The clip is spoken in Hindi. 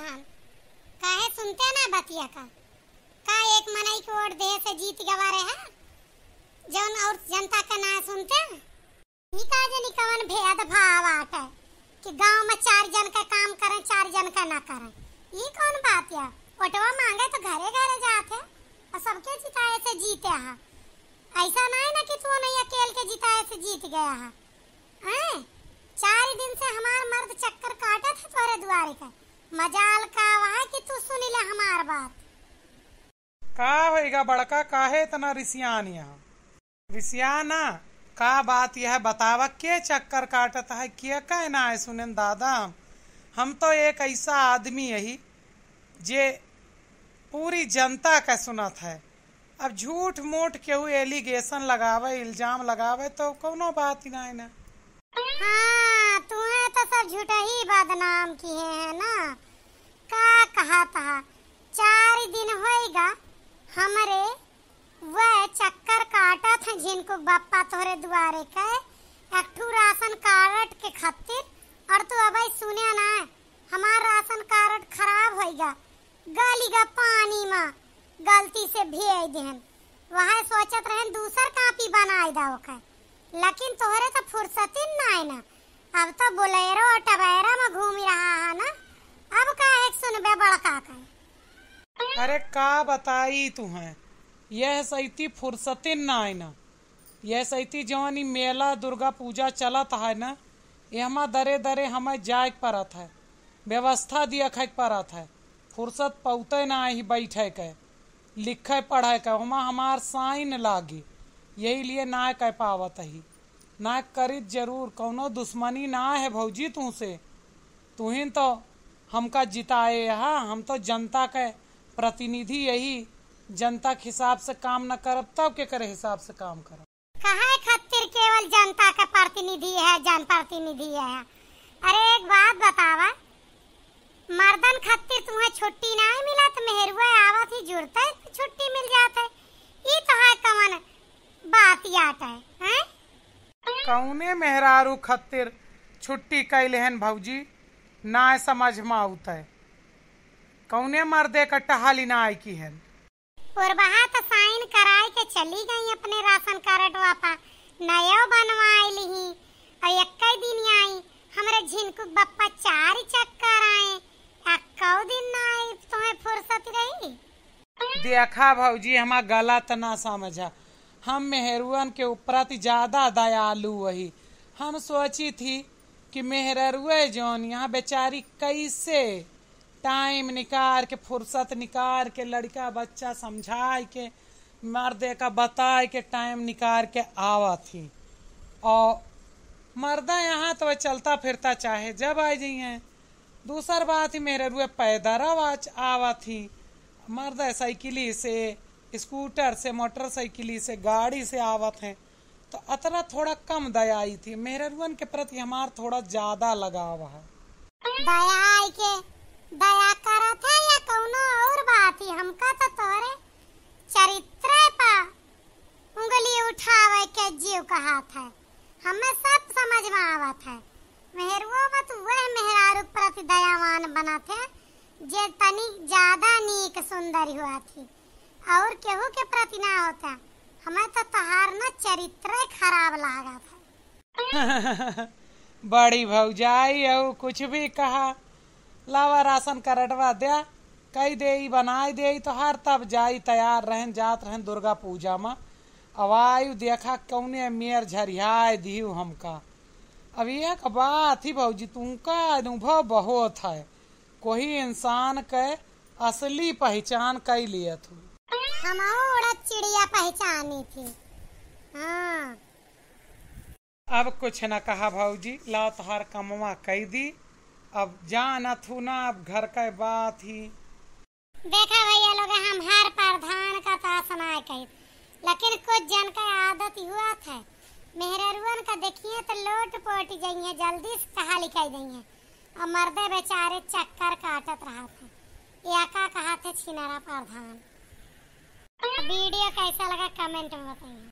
धाम काहे सुनते ना बतिया का का एक मनई को वोट दे से जीत गवा रहे हैं जौन और जनता का ना सुनते ई का जनी कवन भेद भाव आट है कि गांव में चार जन का काम करें चार जन का ना करें ई कौन बात या वोटवा मांगे तो घरे घरे जात है और सबके जिताए से जीते हा ऐसा ना है ना कि तू नहीं अकेले के जिताए से जीत गया है हैं चार दिन से हमार मर्द चक्कर काटा था तुम्हारे द्वारे का मजाल का वहा कि तू सुन ले हमार बात का होएगा बड़का काहे इतना रिसियान यहाँ रिसियाना का बात यह बतावा के चक्कर काटत है के कहना है सुने दादा हम तो एक ऐसा आदमी यही जे पूरी जनता का सुनत है अब झूठ मूठ केहू एलिगेशन लगावे इल्जाम लगावे तो कोनो बात ही ना है ना हाँ। सब झूठा ही बदनाम किए हैं ना का कहा था चार दिन होएगा हमारे वह चक्कर काटा था जिनको बापा तोरे द्वारे का एक राशन कार्ड के खातिर और तू अब सुने ना हमारा राशन कार्ड खराब होएगा गली का पानी माँ गलती से भेज देहन वहाँ सोचत रहन दूसर कापी बनाए दाओ का लेकिन तोहरे तो फुर्सत ही ना है ना अब तो बोलेरो और टबेरा में घूम रहा है ना अब का एक बे बड़का का अरे का बताई है यह सैती फुर्सते ना है ना यह सैती जवानी मेला दुर्गा पूजा चलत है ना यहाँ दरे दरे हमें जाए पड़त है व्यवस्था दिया खाए पड़त है फुर्सत पौते ना ही बैठे के लिखे पढ़े के वहाँ हमार साइन लागी यही लिए ना कह पावत ही ना करित जरूर कौनो दुश्मनी ना है भौजी तू से तू ही तो हमका जिताए हा हम तो जनता के प्रतिनिधि यही जनता के हिसाब से काम न करब तब के करे हिसाब से काम कर खतिर केवल जनता का प्रतिनिधि है जन प्रतिनिधि है अरे एक बात बतावा मर्दन खतिर तुम्हें छुट्टी ना मिला तो मेहरुआ आवत ही जुड़ते छुट्टी मिल जाते ये तो है कमन बात याट है कौने मेहरारू खातिर छुट्टी कैलहन भौजी ना समझ में आउत है कौने मर्दे का टहाली ना आई की है और बहा तो साइन कराए के चली गई अपने राशन कार्ड वापा नयो बनवाए लीही और एक दिन आई हमरे झिनकु बप्पा चार चक्कर आए अक्का दिन ना आई तुम्हें फुर्सत रही देखा भौजी हमारा गला तना तो समझा हम मेहरुअन के उपरत ज़्यादा दयालु वही हम सोची थी कि मेहरुए जोन यहाँ बेचारी कैसे टाइम निकाल के फुर्सत निकाल के लड़का बच्चा समझा के मर्दे का बताए के टाइम निकाल के आवा थी और मर्दा यहाँ तो वह चलता फिरता चाहे जब आ जाइ हैं दूसर बात ही मेरे रुए पैदल आवा थी मर्द साइकिली से स्कूटर से मोटरसाइकिल से गाड़ी से आवत हैं तो अतरा थोड़ा कम दयाई थी मेहररुअन के प्रति हमार थोड़ा ज्यादा लगाव है के दया या कौनो और बात ही हमका तो तोरे चरित्र पा उंगली उठावे के जीव हमें सब समझ में मेहरुओ वह मेहरारू प्रति दयावान जे ज्यादा नीक सुंदर हुआ थी और केहू के प्रति ना होता हमें तो तहार न चरित्र खराब लगा था बड़ी भौजाई और कुछ भी कहा लावा राशन करटवा दे कई दे बनाई दे तो हर तब जाई तैयार रहन जात रहन दुर्गा पूजा में अवायु देखा कौने मेयर झरिया दियो हमका अब एक बात ही भाजी तुमका अनुभव बहुत है कोई इंसान के असली पहचान कई लिया तू हमारो उड़द चिड़िया पहचानी थी हाँ। अब कुछ न कहा भाजी लाओ तुहार कमवा कह दी अब जान थू ना अब घर का बात ही देखा भैया लोग हम हर प्रधान का तासना कही लेकिन कुछ जन का आदत हुआ था मेहररुअन का देखिए तो लोट पोट जाइए जल्दी से कहा लिखाई जाइए और मर्दे बेचारे चक्कर काटत रहा था एका कहा थे छिनारा प्रधान वीडियो कैसा लगा कमेंट में बताइए